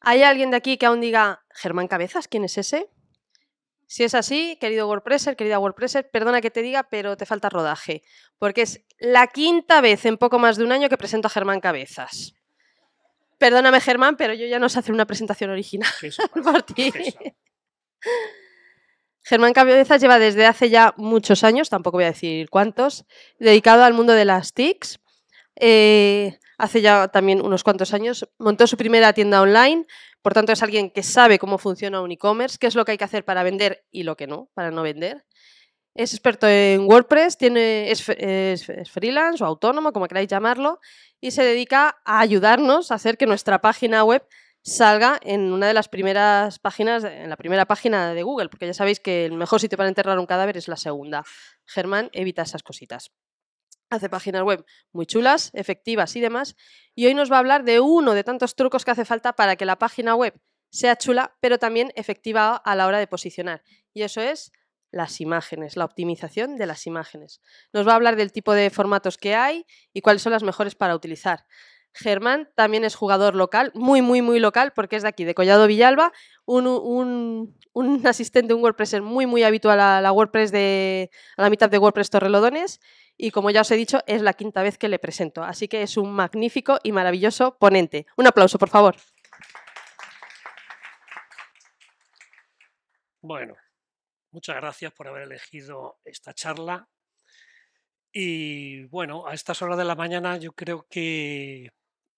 ¿Hay alguien de aquí que aún diga, Germán Cabezas, quién es ese? Si es así, querido WordPresser, querida WordPresser, perdona que te diga, pero te falta rodaje, porque es la quinta vez en poco más de un año que presento a Germán Cabezas. Perdóname, Germán, pero yo ya no sé hacer una presentación original Germán Cabezas lleva desde hace ya muchos años, tampoco voy a decir cuántos, dedicado al mundo de las TICs. Eh, hace ya también unos cuantos años, montó su primera tienda online, por tanto es alguien que sabe cómo funciona un e-commerce, qué es lo que hay que hacer para vender y lo que no, para no vender. Es experto en WordPress, tiene, es, freelance o autónomo, como queráis llamarlo, y se dedica a ayudarnos a hacer que nuestra página web salga en una de las primeras páginas, en la primera página de Google, porque ya sabéis que el mejor sitio para enterrar un cadáver es la segunda. Germán evita esas cositas hace páginas web muy chulas, efectivas y demás. Y hoy nos va a hablar de uno de tantos trucos que hace falta para que la página web sea chula, pero también efectiva a la hora de posicionar. Y eso es las imágenes, la optimización de las imágenes. Nos va a hablar del tipo de formatos que hay y cuáles son las mejores para utilizar. Germán también es jugador local, muy, muy, muy local, porque es de aquí, de Collado Villalba, un, un, un asistente, un WordPresser muy, muy habitual a la WordPress a la mitad de WordPress Torrelodones y como ya os he dicho, es la quinta vez que le presento, así que es un magnífico y maravilloso ponente. Un aplauso, por favor. Bueno, muchas gracias por haber elegido esta charla. Y bueno, a estas horas de la mañana yo creo que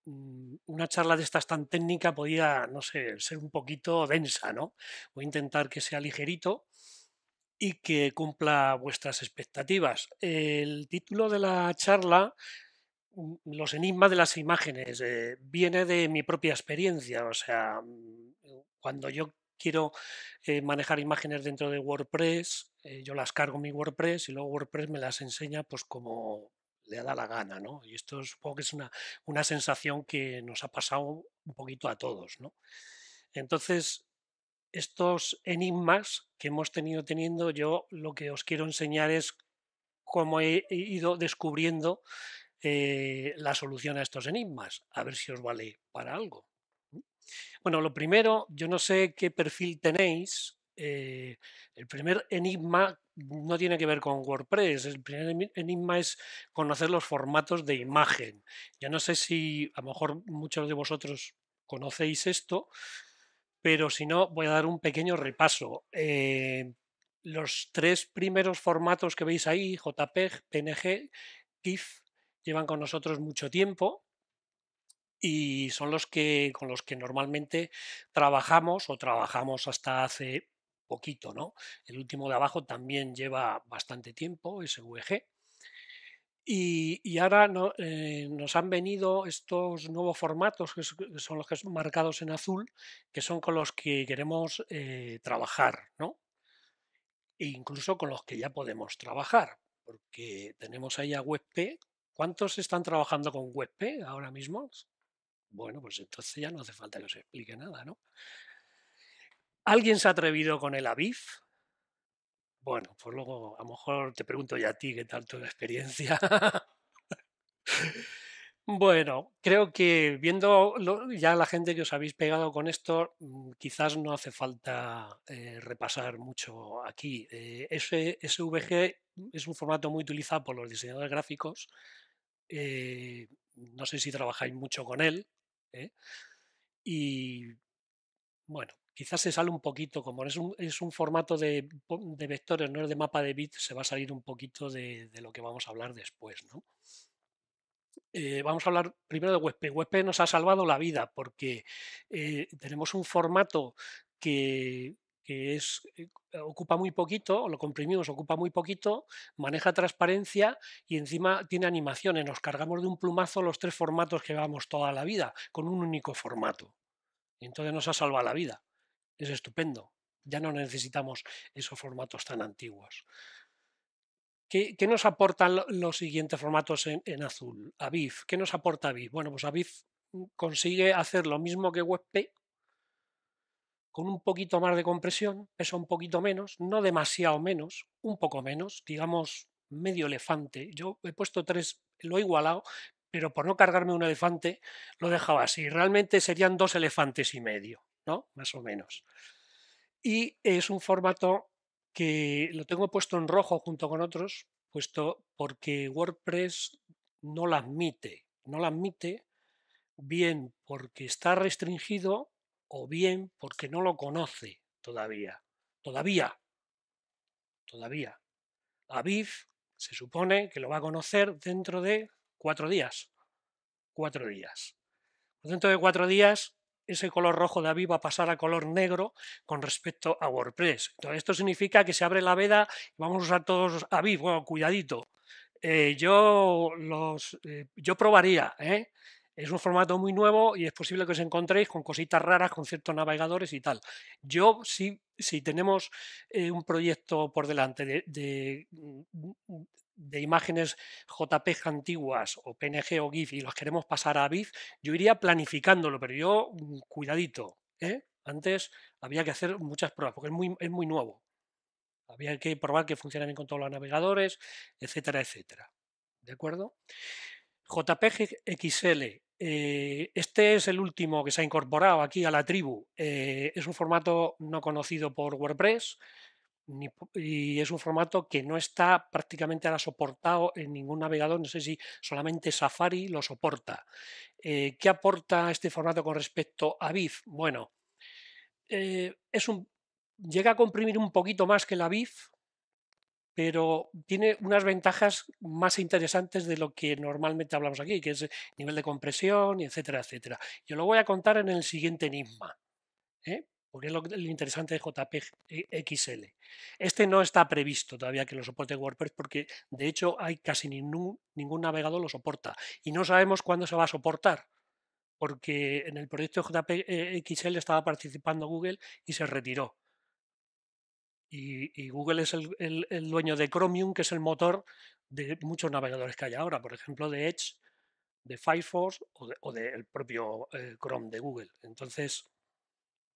mm, una charla de estas tan técnica podía, no sé, ser un poquito densa, ¿no? Voy a intentar que sea ligerito y que cumpla vuestras expectativas. El título de la charla, mm, Los enigmas de las imágenes, eh, viene de mi propia experiencia. O sea, mm, cuando yo quiero eh, manejar imágenes dentro de WordPress, eh, yo las cargo en mi WordPress y luego WordPress me las enseña pues como le dado la gana, ¿no? Y esto supongo que es una, una sensación que nos ha pasado un poquito a todos, ¿no? Entonces, estos enigmas que hemos tenido teniendo, yo lo que os quiero enseñar es cómo he ido descubriendo eh, la solución a estos enigmas, a ver si os vale para algo. Bueno, lo primero, yo no sé qué perfil tenéis. Eh, el primer enigma no tiene que ver con WordPress. El primer enigma es conocer los formatos de imagen. Yo no sé si a lo mejor muchos de vosotros conocéis esto, pero si no, voy a dar un pequeño repaso. Eh, los tres primeros formatos que veis ahí, JPEG, PNG, GIF, llevan con nosotros mucho tiempo y son los que con los que normalmente trabajamos o trabajamos hasta hace poquito, ¿no? El último de abajo también lleva bastante tiempo, SVG. Y, ahora eh, nos han venido estos nuevos formatos, que son los que son marcados en azul, que son con los que queremos eh, trabajar, ¿no? E incluso con los que ya podemos trabajar, porque tenemos ahí a WebP. ¿Cuántos están trabajando con WebP ahora mismo? Bueno, pues entonces ya no hace falta que os explique nada, ¿no? ¿Alguien se ha atrevido con el AVIF? Bueno, pues luego a lo mejor te pregunto ya a ti qué tal tu experiencia. Bueno, creo que viendo ya la gente que os habéis pegado con esto, mm, quizás no hace falta eh, repasar mucho aquí. Eh, SVG es un formato muy utilizado por los diseñadores gráficos. Eh, no sé si trabajáis mucho con él. Y bueno, quizás se sale un poquito, como es un, formato de, vectores, no es de mapa de bits, se va a salir un poquito de, lo que vamos a hablar después. Eh, vamos a hablar primero de WebP. WebP nos ha salvado la vida porque eh, tenemos un formato que, eh, ocupa muy poquito, lo comprimimos, ocupa muy poquito, maneja transparencia y encima tiene animaciones. Nos cargamos de un plumazo los tres formatos que llevamos toda la vida con un único formato. entonces nos ha salvado la vida es estupendo. Ya no necesitamos esos formatos tan antiguos. ¿Qué, nos aportan los siguientes formatos en, azul? Aviv. ¿Qué nos aporta Aviv? Bueno, pues Aviv mm, consigue hacer lo mismo que WebP con un poquito más de compresión, peso un poquito menos, no demasiado menos, un poco menos, digamos medio elefante. Yo he puesto tres, lo he igualado, pero por no cargarme un elefante lo dejaba así. Realmente serían dos elefantes y medio. ¿no? Más o menos. Y es un formato que lo tengo puesto en rojo junto con otros, puesto porque WordPress no lo admite. No lo admite bien porque está restringido o bien porque no lo conoce todavía. Todavía. Todavía. BIF se supone que lo va a conocer dentro de cuatro días. Cuatro días. Dentro de cuatro días ese color rojo de a pasar a color negro con respecto a WordPress. Entonces, esto significa que se abre la veda y vamos a usar todos Aviva, bueno, cuidadito. Eh, yo los eh, yo probaría, ¿eh? Es un formato muy nuevo y es posible que os encontréis con cositas raras, con ciertos navegadores y tal. Yo sí, si, tenemos eh, un proyecto por delante de, mm, mm, imágenes JPG antiguas o PNG o GIF y los queremos pasar a BIF, yo iría planificándolo, pero yo mm, cuidadito. ¿eh? Antes había que hacer muchas pruebas porque es muy, es muy nuevo. Había que probar que funcionan bien con todos los navegadores, etcétera, etcétera. ¿De acuerdo? JPG XL. Eh, este es el último que se ha incorporado aquí a la tribu. Eh, es un formato no conocido por WordPress y es un formato que no está prácticamente ahora soportado en ningún navegador. No sé si solamente Safari lo soporta. Eh, ¿Qué aporta este formato con respecto a BIF? Bueno, es un, llega a comprimir un poquito más que la BIF, pero tiene unas ventajas más interesantes de lo que normalmente hablamos aquí, que es nivel de compresión, etcétera, etcétera. Yo lo voy a contar en el siguiente enigma, ¿eh? porque es lo, interesante de eh, XL. Este no está previsto todavía que lo soporte WordPress, porque de hecho hay casi ningún, ningún navegador lo soporta, y no sabemos cuándo se va a soportar porque en el proyecto eh, XL estaba participando Google y se retiró. Y, Google es el, dueño de Chromium, que es el motor de muchos navegadores que hay ahora, por ejemplo, de Edge, de Firefox o del propio eh, Chrome de Google. Entonces,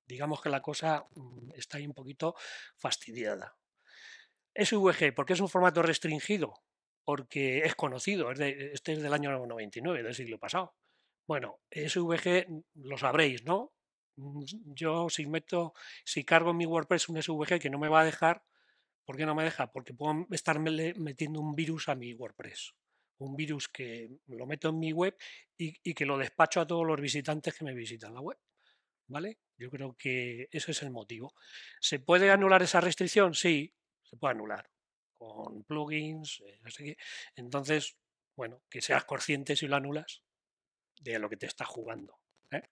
digamos que la cosa mm, está ahí un poquito fastidiada. SVG, porque es un formato restringido, porque es conocido, este es del año 99, del siglo pasado. Bueno, SVG mm, lo sabréis, ¿no? yo si meto, si cargo en mi WordPress un SVG que no me va a dejar, ¿por qué no me deja? Porque puedo estar metiendo un virus a mi WordPress. Un virus que lo meto en mi web y, que lo despacho a todos los visitantes que me visitan la web. ¿Vale? Yo creo que ese es el motivo. ¿Se puede anular esa restricción? Sí, se puede anular con plugins. Eh, entonces, bueno, que seas consciente si lo anulas de lo que te está jugando. ¿eh?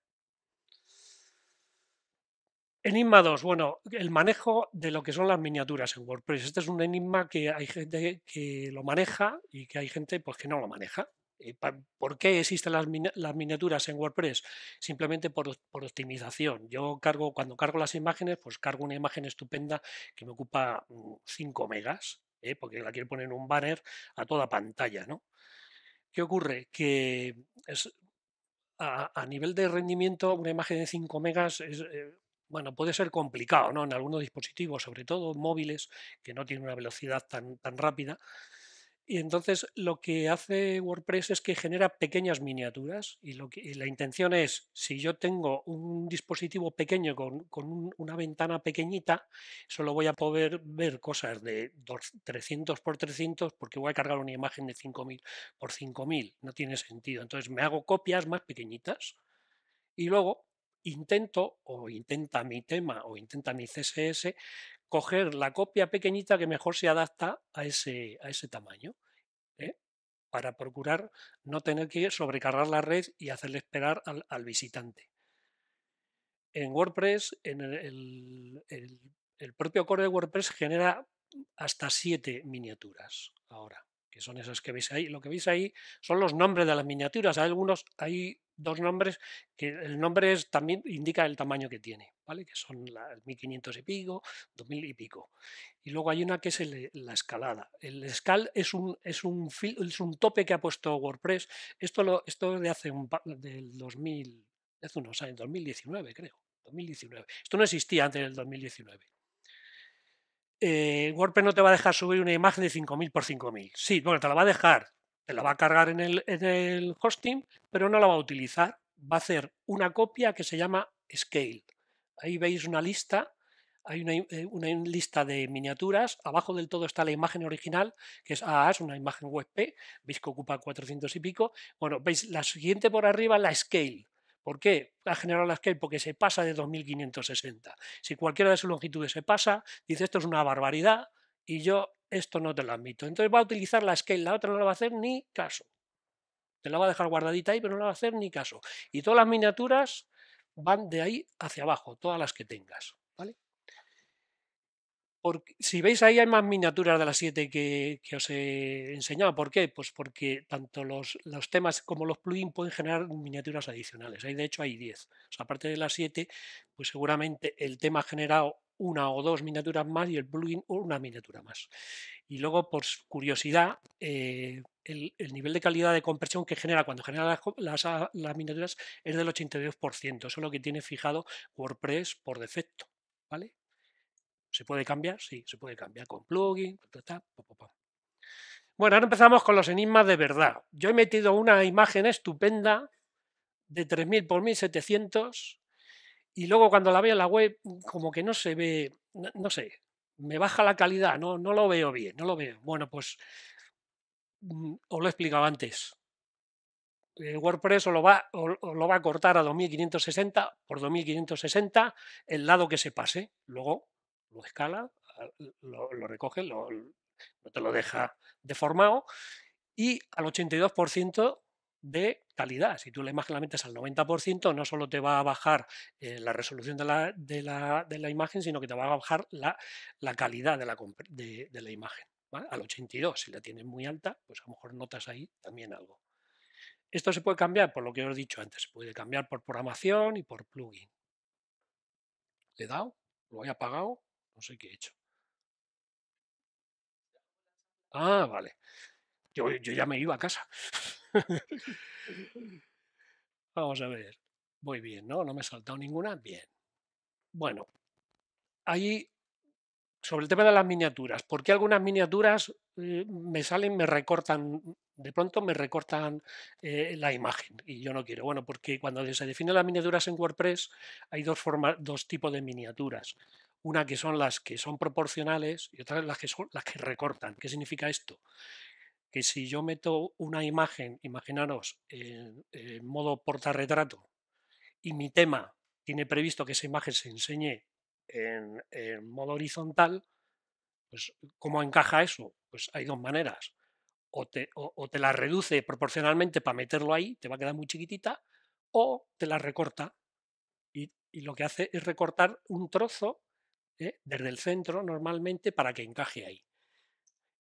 Enigma 2, bueno, el manejo de lo que son las miniaturas en WordPress. Este es un enigma que hay gente que lo maneja y que hay gente pues, que no lo maneja. Eh, ¿Por qué existen las, miniaturas en WordPress? Simplemente por, optimización. Yo cargo, cuando cargo las imágenes, pues cargo una imagen estupenda que me ocupa 5 mm, megas, ¿eh? porque la quiero poner en un banner a toda pantalla, ¿no? ¿Qué ocurre? Que es, a, nivel de rendimiento, una imagen de 5 megas es, eh, bueno, puede ser complicado, ¿no? En algunos dispositivos, sobre todo móviles, que no tienen una velocidad tan, rápida. Y entonces lo que hace WordPress es que genera pequeñas miniaturas y, lo que, la intención es, si yo tengo un dispositivo pequeño con, una ventana pequeñita, solo voy a poder ver cosas de 300 por 300 porque voy a cargar una imagen de 5000 por 5000, no tiene sentido. Entonces me hago copias más pequeñitas y luego intento o intenta mi tema o intenta mi CSS coger la copia pequeñita que mejor se adapta a ese, a ese tamaño ¿eh? para procurar no tener que sobrecargar la red y hacerle esperar al, visitante. En WordPress, el, propio core de WordPress genera hasta siete miniaturas ahora que son esas que veis ahí. Lo que veis ahí son los nombres de las miniaturas. Hay algunos, hay dos nombres, que el nombre es, también indica el tamaño que tiene, ¿vale? que son 1500 y pico, 2000 y pico. Y luego hay una que es la escalada. El escal es un, es, un, es un tope que ha puesto WordPress. Esto, lo, esto de hace un, del 2000, hace unos años, 2019 creo, 2019. Esto no existía antes del 2019. Eh, WordPress no te va a dejar subir una imagen de 5000 por 5000. Sí, bueno, te la va a dejar, te la va a cargar en el, hosting, pero no la va a utilizar. Va a hacer una copia que se llama Scale. Ahí veis una lista hay una, eh, lista de miniaturas, abajo del todo está la imagen original, que es AA, es una imagen WebP, veis que ocupa 400 y pico, bueno, veis la siguiente por arriba, la Scale. ¿Por qué ha generado la Scale? Porque se pasa de 2560. Si cualquiera de sus longitudes se pasa, dice esto es una barbaridad y yo esto no te lo admito. Entonces va a utilizar la scale, la otra no la va a hacer ni caso. Te la va a dejar guardadita ahí, pero no la va a hacer ni caso. Y todas las miniaturas van de ahí hacia abajo, todas las que tengas. ¿vale? Porque, si veis ahí hay más miniaturas de las 7 que, os he enseñado. ¿Por qué? Pues porque tanto los, los temas como los plugins pueden generar miniaturas adicionales. hay de hecho hay 10. aparte de las 7, pues seguramente el tema generado una o dos miniaturas más y el plugin una miniatura más. Y luego, por curiosidad, eh, el, nivel de calidad de compresión que genera cuando genera las, ah, miniaturas es del 82%. Eso es lo que tiene fijado WordPress por defecto. ¿Vale? ¿Se puede cambiar? Sí, se puede cambiar con plugin. bueno, ahora empezamos con los enigmas de verdad. Yo he metido una imagen estupenda de 3000 por 1700 y luego cuando la veo en la web, mm, como que no se ve, no, sé, me baja la calidad, no, no lo veo bien, no lo veo. Bueno, pues mm, os lo he explicado antes. El WordPress o lo, va, lo va a cortar a 2560 por 2560 el lado que se pase. Luego lo escala, lo, recoge, lo, no te lo deja deformado. Y al 82% de calidad. Si tú la imagen la metes al 90%, no solo te va a bajar eh, la resolución de la, imagen, sino que te va a bajar la, calidad de la, imagen. Al 82, si la tienes muy alta, pues a lo mejor notas ahí también algo. Esto se puede cambiar por lo que os he dicho antes, se puede cambiar por programación y por plugin. Le he dado, lo he apagado, no sé qué he hecho. Ah, vale. Yo, yo ya me iba a casa. Vamos a ver. Voy bien, ¿no? No me he saltado ninguna. Bien. Bueno, ahí sobre el tema de las miniaturas. ¿Por qué algunas miniaturas eh, me salen, me recortan, de pronto me recortan eh, la imagen? Y yo no quiero. Bueno, porque cuando se definen las miniaturas en WordPress hay dos, dos tipos de miniaturas. Una que son las que son proporcionales y otra las que, son, las que recortan. ¿Qué significa esto? que si yo meto una imagen, imaginaros, en, modo portarretrato, y mi tema tiene previsto que esa imagen se enseñe en, modo horizontal, pues ¿cómo encaja eso? Pues hay dos maneras. O te, la reduce proporcionalmente para meterlo ahí, te va a quedar muy chiquitita, o te la recorta. Y, lo que hace es recortar un trozo ¿eh? desde el centro normalmente para que encaje ahí.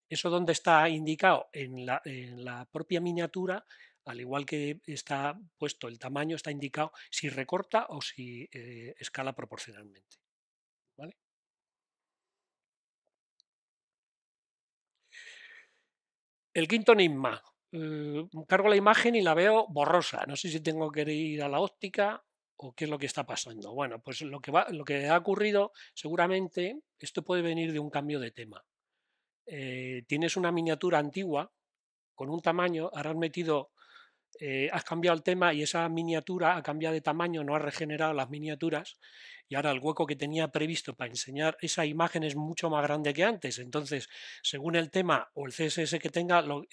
Eso donde está indicado en la, propia miniatura, al igual que está puesto el tamaño, está indicado si recorta o si eh, escala proporcionalmente. El quinto enigma. Eh, cargo la imagen y la veo borrosa. No sé si tengo que ir a la óptica o qué es lo que está pasando. Bueno, pues lo lo que ha ocurrido seguramente, esto puede venir de un cambio de tema. Eh, tienes una miniatura antigua con un tamaño, ahora has metido, eh, has cambiado el tema y esa miniatura ha cambiado de tamaño, no ha regenerado las miniaturas y ahora el hueco que tenía previsto para enseñar esa imagen es mucho más grande que antes. Entonces, según el tema o el CSS que tenga, lo,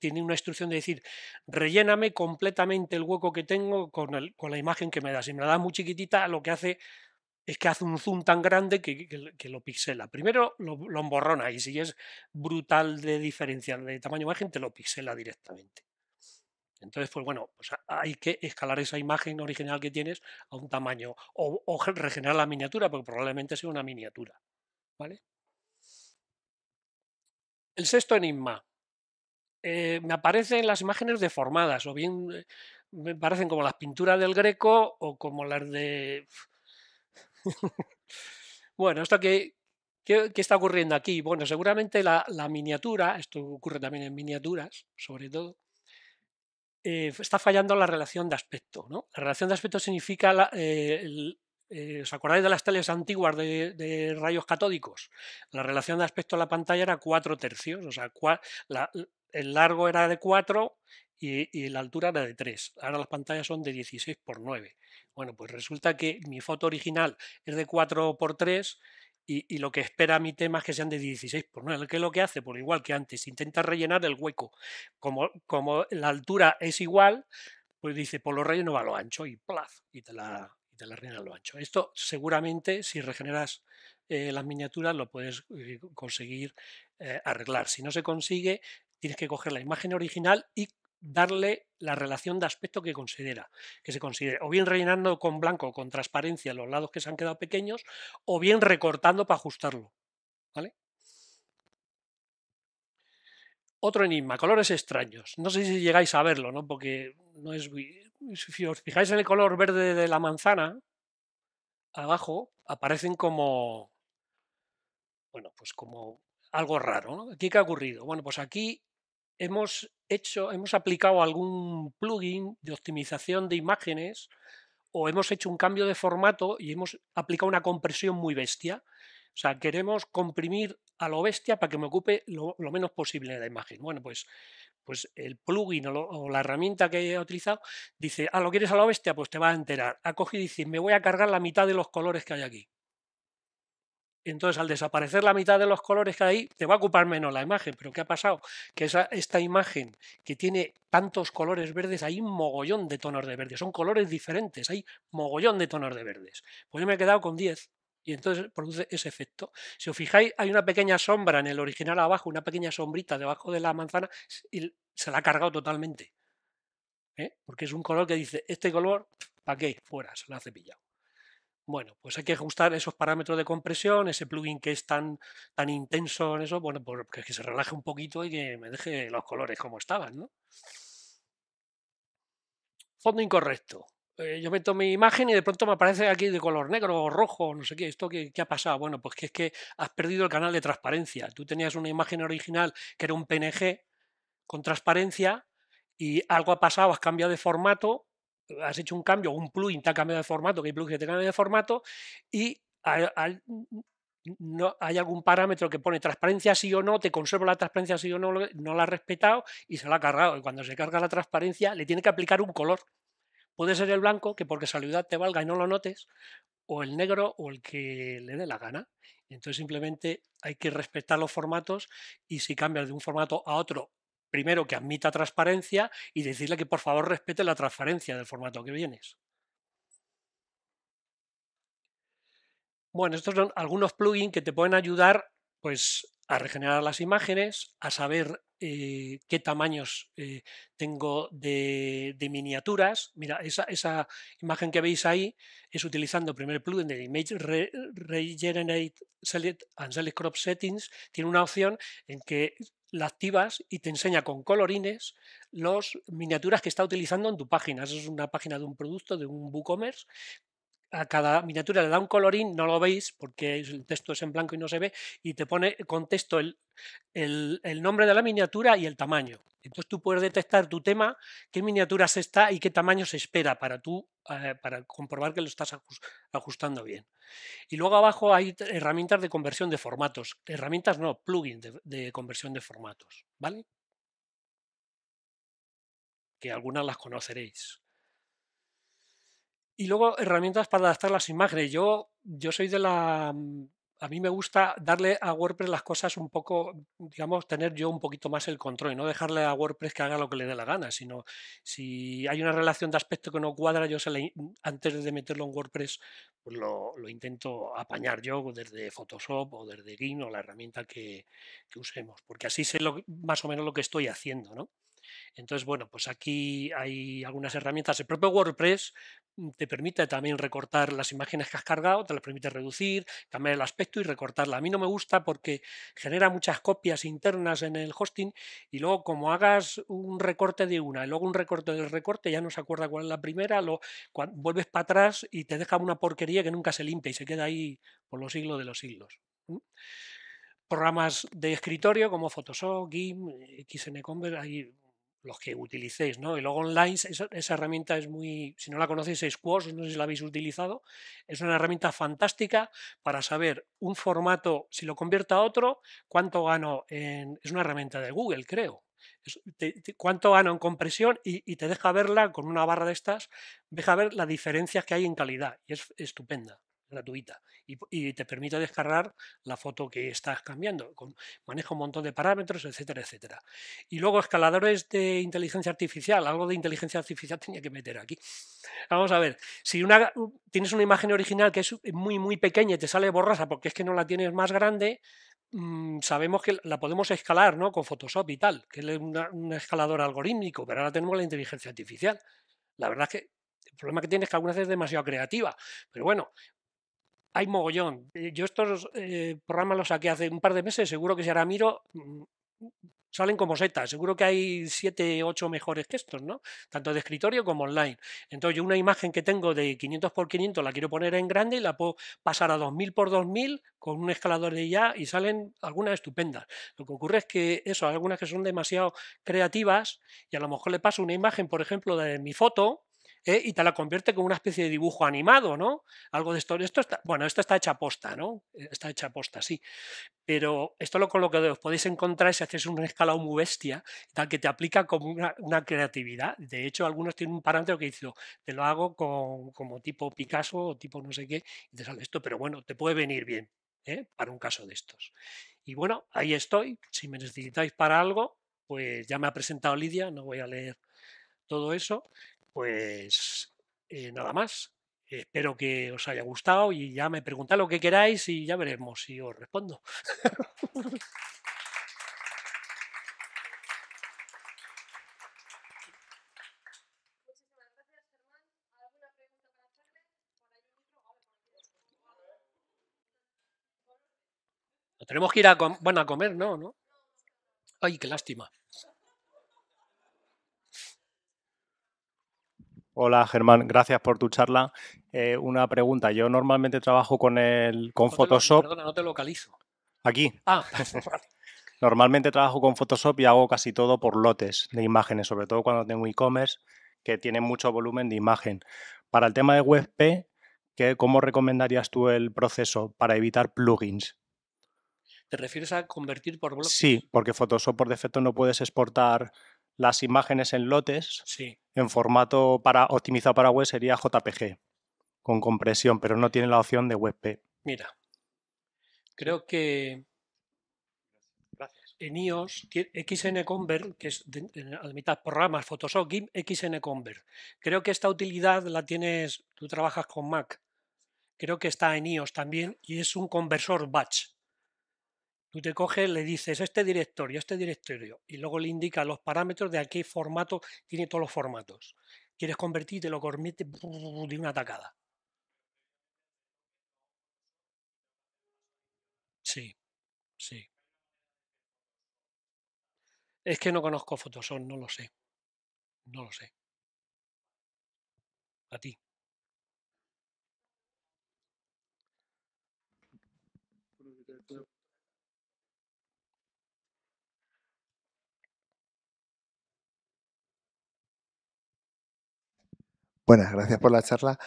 tiene una instrucción de decir, relléname completamente el hueco que tengo con, la imagen que me das. Si me la da muy chiquitita, lo que hace es que hace un zoom tan grande que, lo pixela. Primero lo, emborrona y si es brutal de diferencia de tamaño de imagen, te lo pixela directamente. Entonces, pues bueno, pues hay que escalar esa imagen original que tienes a un tamaño o, regenerar la miniatura, porque probablemente sea una miniatura. ¿Vale? El sexto enigma. Eh, me aparecen las imágenes deformadas, o bien eh, me parecen como las pinturas del Greco o como las de bueno, esto que, ¿Qué, está ocurriendo aquí? Bueno, seguramente la, miniatura, esto ocurre también en miniaturas, sobre todo, eh, está fallando la relación de aspecto. La relación de aspecto significa, eh, eh, ¿os acordáis de las teles antiguas de, rayos catódicos? La relación de aspecto a la pantalla era 4 tercios, o sea, el largo era de 4, y, la altura era de 3. Ahora las pantallas son de 16 por 9. Bueno, pues resulta que mi foto original es de 4 por 3 y, lo que espera mi tema es que sean de 16 por 9. ¿Qué es lo que hace? Por pues igual que antes, intenta rellenar el hueco. Como, como la altura es igual, pues dice, por pues lo relleno a lo ancho y plaz, y te la, y te la rellena a lo ancho. Esto seguramente si regeneras eh, las miniaturas lo puedes eh, conseguir eh, arreglar. Si no se consigue, tienes que coger la imagen original y darle la relación de aspecto que considera, que se considere, o bien rellenando con blanco con transparencia los lados que se han quedado pequeños, o bien recortando para ajustarlo. ¿Vale? Otro enigma, colores extraños. No sé si llegáis a verlo, ¿no? Porque no es. Si os fijáis en el color verde de la manzana, abajo aparecen como. Bueno, pues como algo raro, qué ha ocurrido? Bueno, pues aquí hemos hecho, hemos aplicado algún plugin de optimización de imágenes o hemos hecho un cambio de formato y hemos aplicado una compresión muy bestia. O sea, queremos comprimir a lo bestia para que me ocupe lo, menos posible de la imagen. Bueno, pues, pues el plugin o, la herramienta que he utilizado dice, ah, ¿lo quieres a lo bestia? Pues te va a enterar. Ha cogido y dice, me voy a cargar la mitad de los colores que hay aquí. Entonces, al desaparecer la mitad de los colores que hay, te va a ocupar menos la imagen. Pero ¿qué ha pasado? Que esa, esta imagen que tiene tantos colores verdes, hay un mogollón de tonos de verde. Son colores diferentes, hay mogollón de tonos de verdes. Pues yo me he quedado con 10 y entonces produce ese efecto. Si os fijáis, hay una pequeña sombra en el original abajo, una pequeña sombrita debajo de la manzana, y se la ha cargado totalmente. ¿eh? Porque es un color que dice, este color, ¿para qué? Fuera, se la ha cepillado. Bueno, pues hay que ajustar esos parámetros de compresión, ese plugin que es tan, tan intenso en eso, bueno, pues que se relaje un poquito y que me deje los colores como estaban, ¿no? Fondo incorrecto. Eh, yo meto mi imagen y de pronto me aparece aquí de color negro o rojo, no sé qué, esto qué, qué ha pasado. Bueno, pues que es que has perdido el canal de transparencia. Tú tenías una imagen original que era un PNG con transparencia y algo ha pasado, has cambiado de formato has hecho un cambio, un plugin te ha cambiado de formato, que hay plugins que te cambian de formato, y no, hay algún parámetro que pone transparencia sí o no, te conservo la transparencia sí o no, no la ha respetado y se la ha cargado. Y cuando se carga la transparencia, le tiene que aplicar un color. Puede ser el blanco, que porque saludad te valga y no lo notes, o el negro o el que le dé la gana. Entonces simplemente hay que respetar los formatos y si cambias de un formato a otro primero que admita transparencia y decirle que por favor respete la transparencia del formato que vienes. Bueno, estos son algunos plugins que te pueden ayudar pues, a regenerar las imágenes, a saber eh, qué tamaños eh, tengo de, miniaturas. Mira, esa, imagen que veis ahí es utilizando primer plugin de Image Regenerate Select and Select Crop Settings. Tiene una opción en que la activas y te enseña con colorines las miniaturas que está utilizando en tu página. Esa es una página de un producto, de un WooCommerce, a cada miniatura le da un colorín, no lo veis porque el texto es en blanco y no se ve, y te pone con texto el, nombre de la miniatura y el tamaño. Entonces tú puedes detectar tu tema, qué miniatura está y qué tamaño se espera para tú, eh, para comprobar que lo estás ajustando bien. Y luego abajo hay herramientas de conversión de formatos, herramientas no, plugins de, de conversión de formatos, ¿vale? Que algunas las conoceréis. Y luego herramientas para adaptar las imágenes. Yo, yo soy de la... Mm, a mí me gusta darle a WordPress las cosas un poco, digamos, tener yo un poquito más el control y no dejarle a WordPress que haga lo que le dé la gana, sino si hay una relación de aspecto que no cuadra, yo mm, antes de meterlo en WordPress, pues lo, lo, intento apañar yo desde Photoshop o desde GIMP o la herramienta que, que usemos, porque así sé lo, más o menos lo que estoy haciendo, ¿no? Entonces, bueno, pues aquí hay algunas herramientas. El propio WordPress mm, te permite también recortar las imágenes que has cargado, te las permite reducir, cambiar el aspecto y recortarla. A mí no me gusta porque genera muchas copias internas en el hosting y luego como hagas un recorte de una y luego un recorte del recorte, ya no se acuerda cuál es la primera, lo, vuelves para atrás y te deja una porquería que nunca se limpia y se queda ahí por los siglos de los siglos. Programas de escritorio como Photoshop, GIMP, eh, XN hay los que utilicéis, ¿no? Y luego online, esa, herramienta es muy, si no la conocéis, es Squares. no sé si la habéis utilizado, es una herramienta fantástica para saber un formato, si lo convierto a otro, cuánto gano en, es una herramienta de Google, creo, cuánto gano en compresión y, y, te deja verla con una barra de estas, deja ver las diferencias que hay en calidad y es estupenda gratuita y, te permite descargar la foto que estás cambiando. Con, maneja un montón de parámetros, etcétera, etcétera. Y luego escaladores de inteligencia artificial. Algo de inteligencia artificial tenía que meter aquí. Vamos a ver, si una, tienes una imagen original que es muy, muy pequeña y te sale borrosa porque es que no la tienes más grande, mm, sabemos que la podemos escalar ¿no? con Photoshop y tal, que es un escalador algorítmico, pero ahora tenemos la inteligencia artificial. La verdad es que el problema que tienes es que algunas veces es demasiado creativa. Pero bueno, hay mogollón. Eh, yo estos eh, programas los saqué hace un par de meses, seguro que si ahora miro mm, salen como setas, seguro que hay siete, ocho mejores que estos, ¿no? Tanto de escritorio como online. Entonces yo una imagen que tengo de 500 x 500 la quiero poner en grande y la puedo pasar a 2000 por 2000 con un escalador de ya y salen algunas estupendas. Lo que ocurre es que eso, algunas que son demasiado creativas y a lo mejor le paso una imagen, por ejemplo, de mi foto, ¿eh? y te la convierte como una especie de dibujo animado, ¿no? Algo de esto. esto está, bueno, esto está hecha posta, ¿no? Eh, está hecha posta, sí. Pero esto lo, con lo que os podéis encontrar si haces un escalado muy bestia, tal que te aplica como una, creatividad. De hecho, algunos tienen un parámetro que dice, te lo hago como tipo Picasso o tipo no sé qué, y te sale esto, pero bueno, te puede venir bien. ¿eh? para un caso de estos. Y bueno, ahí estoy. Si me necesitáis para algo, pues ya me ha presentado Lidia, no voy a leer todo eso pues eh, nada más. Espero que os haya gustado y ya me preguntáis lo que queráis y ya veremos si os respondo. Tenemos que ir a, a comer, ¿no? Ay, qué lástima. Hola Germán, gracias por tu charla. Eh, una pregunta, yo normalmente trabajo con el con Photoshop. perdona, no te localizo. Aquí. Ah, vale. Normalmente trabajo con Photoshop y hago casi todo por lotes de imágenes, sobre todo cuando tengo e-commerce que tiene mucho volumen de imagen. Para el tema de WebP, ¿qué, ¿cómo recomendarías tú el proceso para evitar plugins? ¿Te refieres a convertir por bloques? Sí, porque Photoshop por defecto no puedes exportar las imágenes en lotes. Sí en formato para, optimizado para web sería JPG, con compresión, pero no tiene la opción de WebP. Mira, creo que en iOS, XN Convert, que es mitad programas, Photoshop, GIMP, XN Convert. Creo que esta utilidad la tienes, tú trabajas con Mac, creo que está en iOS también y es un conversor batch. Tú te coges, le dices este directorio, este directorio, y luego le indica los parámetros de a qué formato tiene todos los formatos. Quieres convertir te lo convierte de una tacada. Sí, sí. Es que no conozco Photoshop, no lo sé. No lo sé. A ti. Buenas, gracias por la charla.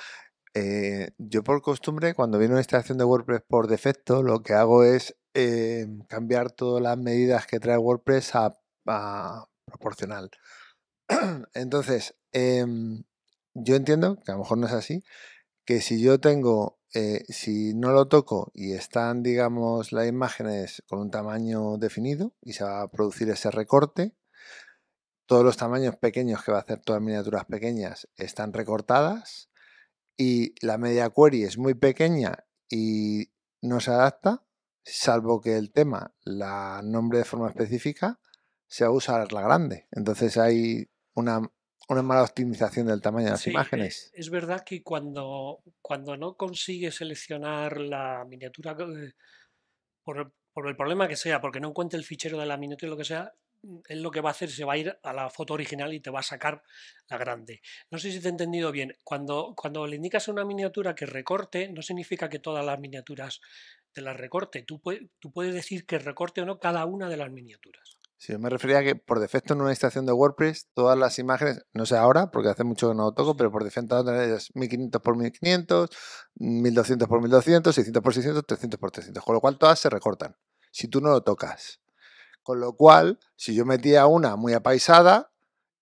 Eh, yo por costumbre, cuando viene una instalación de WordPress por defecto, lo que hago es eh, cambiar todas las medidas que trae WordPress a, proporcional. Entonces, em, yo entiendo que a lo mejor no es así, que si yo tengo, eh, si no lo toco y están, digamos, las imágenes con un tamaño definido y se va a producir ese recorte, todos los tamaños pequeños que va a hacer todas miniaturas pequeñas están recortadas y la media query es muy pequeña y no se adapta, salvo que el tema la nombre de forma específica se va a usar la grande. Entonces hay una, mala optimización del tamaño de las imágenes. Eh, es, verdad que cuando, cuando no consigue seleccionar la miniatura eh, por, el problema que sea, porque no encuentre el fichero de la miniatura y lo que sea, es lo que va a hacer se va a ir a la foto original y te va a sacar la grande. No sé si te he entendido bien. Cuando, cuando le indicas a una miniatura que recorte, no significa que todas las miniaturas te las recorte. Tú, puedes decir que recorte o no cada una de las miniaturas. Sí, me refería a que por defecto en una instalación de WordPress, todas las imágenes, no sé ahora, porque hace mucho que no lo toco, pero por defecto es 1500 por 1500, 1200 por 1200, 600 por 600, 300 por 300, con lo cual todas se recortan si tú no lo tocas. Con lo cual, si yo metía una muy apaisada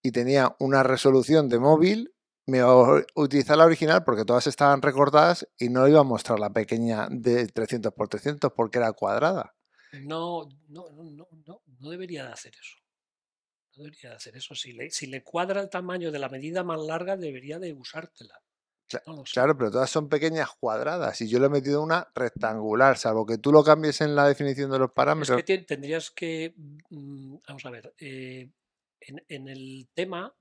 y tenía una resolución de móvil, me iba a utilizar la original porque todas estaban recortadas y no iba a mostrar la pequeña de 300x300 porque era cuadrada. No, no, no, no, no debería de hacer eso. No debería de hacer eso. si le cuadra el tamaño de la medida más larga, debería de usártela. Claro, pero todas son pequeñas cuadradas y yo le he metido una rectangular, salvo que tú lo cambies en la definición de los parámetros. Es que tendrías que, mm, mm, vamos a ver, eh, en, el tema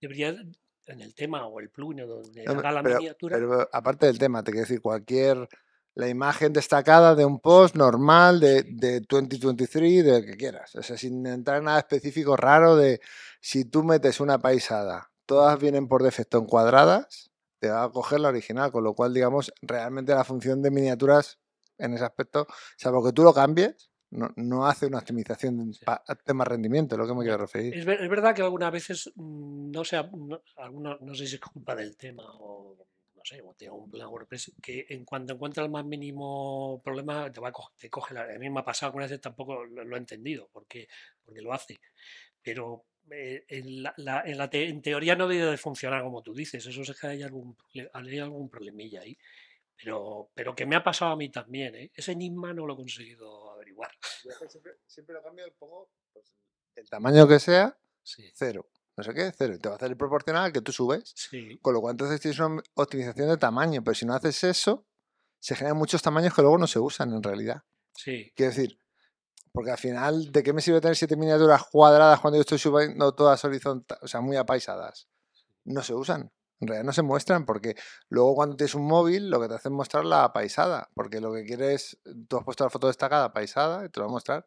debería, en el tema o el plugin donde habrá la miniatura. Pero aparte del tema, te quiero decir, cualquier la imagen destacada de un post normal de, de 2023, de lo que quieras. O sea, sin entrar en nada específico raro de si tú metes una paisada, todas vienen por defecto en cuadradas te va a coger la original, con lo cual, digamos, realmente la función de miniaturas en ese aspecto, salvo que tú lo cambies, no, hace una optimización de temas rendimiento, es lo que me quiero referir. Es, verdad que algunas veces, mm, no sé, no sé si es culpa del tema o no sé, o tengo un plan WordPress, que en cuanto encuentra el más mínimo problema, te, va coge la... A mí me ha pasado algunas veces tampoco lo, he entendido, porque, porque lo hace. Pero eh, en, la, en, la teoría no debe de funcionar como tú dices, eso es que hay algún, hay algún problemilla ahí, pero, pero que me ha pasado a mí también, ¿eh? ese enigma no lo he conseguido averiguar. siempre, lo cambio, pues, el tamaño que sea, sí. cero, no sé qué, cero, te va a hacer el proporcional al que tú subes, con lo cual entonces tienes una optimización de tamaño, pero si no haces eso, se generan muchos tamaños que luego no se usan en realidad. Sí. Quiero decir, porque al final, ¿de qué me sirve tener siete miniaturas cuadradas cuando yo estoy subiendo todas horizontales, o sea, muy apaisadas? No se usan, en realidad no se muestran, porque luego cuando tienes un móvil, lo que te hacen es mostrar la apaisada, porque lo que quieres, tú has puesto la foto destacada apaisada y te lo va a mostrar.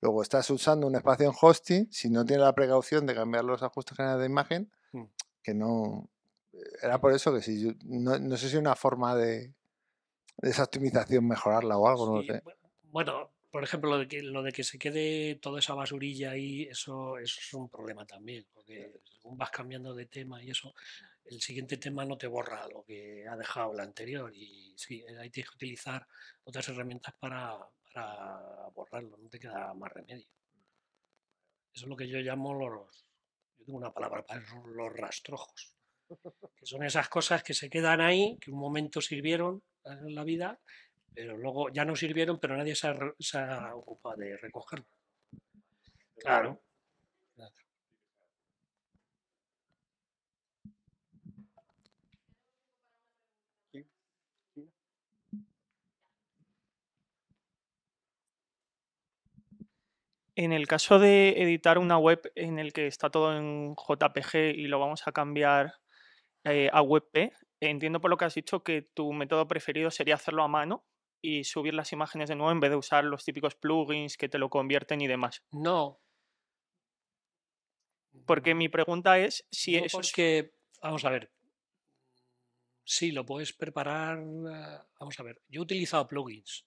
Luego estás usando un espacio en hosting, si no tienes la precaución de cambiar los ajustes generales de imagen, hmm. que no... Eh, era por eso que si no, sé si una forma de, de esa optimización mejorarla o algo, no sé. Bueno, por ejemplo, lo de, que, se quede toda esa basurilla ahí, eso, es un problema también, porque eh. según vas cambiando de tema y eso, el siguiente tema no te borra lo que ha dejado la anterior y sí, eh, ahí tienes que utilizar otras herramientas para, borrarlo, no te queda más remedio. Eso es lo que yo llamo los, yo tengo una palabra para eso, los rastrojos, que son esas cosas que se quedan ahí, que un momento sirvieron en la vida pero luego ya no sirvieron, pero nadie se ha, ocupado de recogerlo. Claro. En el caso de editar una web en el que está todo en JPG y lo vamos a cambiar eh, a WebP, entiendo por lo que has dicho que tu método preferido sería hacerlo a mano y subir las imágenes de nuevo en vez de usar los típicos plugins que te lo convierten y demás. No. Porque mi pregunta es si eso es es... vamos a ver, sí, lo puedes preparar, eh, vamos a ver, yo he utilizado plugins,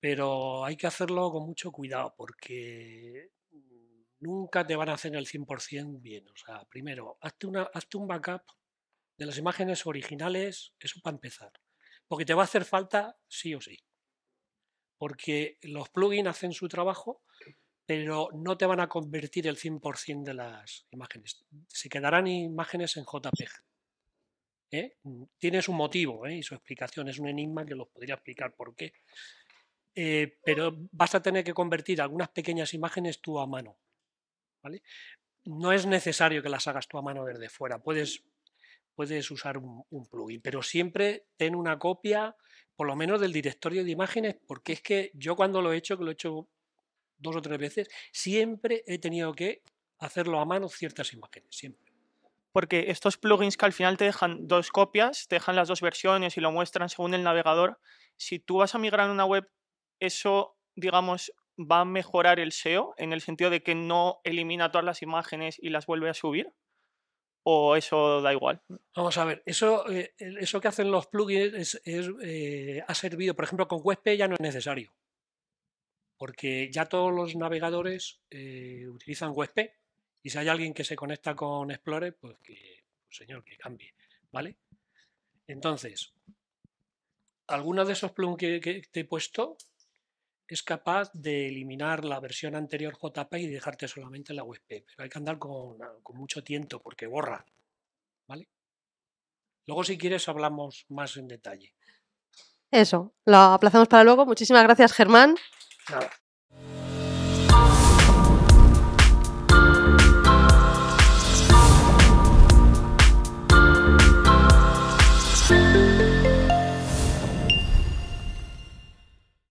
pero hay que hacerlo con mucho cuidado porque nunca te van a hacer el 100% bien. O sea, primero, hazte, hazte un backup de las imágenes originales, eso para empezar porque te va a hacer falta sí o sí. Porque los plugins hacen su trabajo, pero no te van a convertir el 100% de las imágenes. Se quedarán imágenes en JPG. ¿eh? Tiene su motivo ¿eh? y su explicación, es un enigma que los podría explicar por qué. Eh, pero vas a tener que convertir algunas pequeñas imágenes tú a mano. ¿vale? No es necesario que las hagas tú a mano desde fuera, puedes puedes usar un, plugin, pero siempre ten una copia, por lo menos del directorio de imágenes, porque es que yo cuando lo he hecho, que lo he hecho dos o tres veces, siempre he tenido que hacerlo a mano ciertas imágenes, siempre. Porque estos plugins que al final te dejan dos copias, te dejan las dos versiones y lo muestran según el navegador, si tú vas a migrar a una web, eso, digamos, va a mejorar el SEO en el sentido de que no elimina todas las imágenes y las vuelve a subir? o eso da igual. Vamos a ver, eso, eh, eso que hacen los plugins es, eh, ha servido, por ejemplo, con WebP ya no es necesario, porque ya todos los navegadores eh, utilizan WebP y si hay alguien que se conecta con Explorer, pues que, pues señor, que cambie, ¿vale? Entonces, algunos de esos plugins que, que te he puesto es capaz de eliminar la versión anterior JP y dejarte solamente la USP, pero hay que andar con, mucho tiento porque borra, ¿vale? Luego si quieres hablamos más en detalle. Eso, lo aplazamos para luego. Muchísimas gracias Germán. Nada.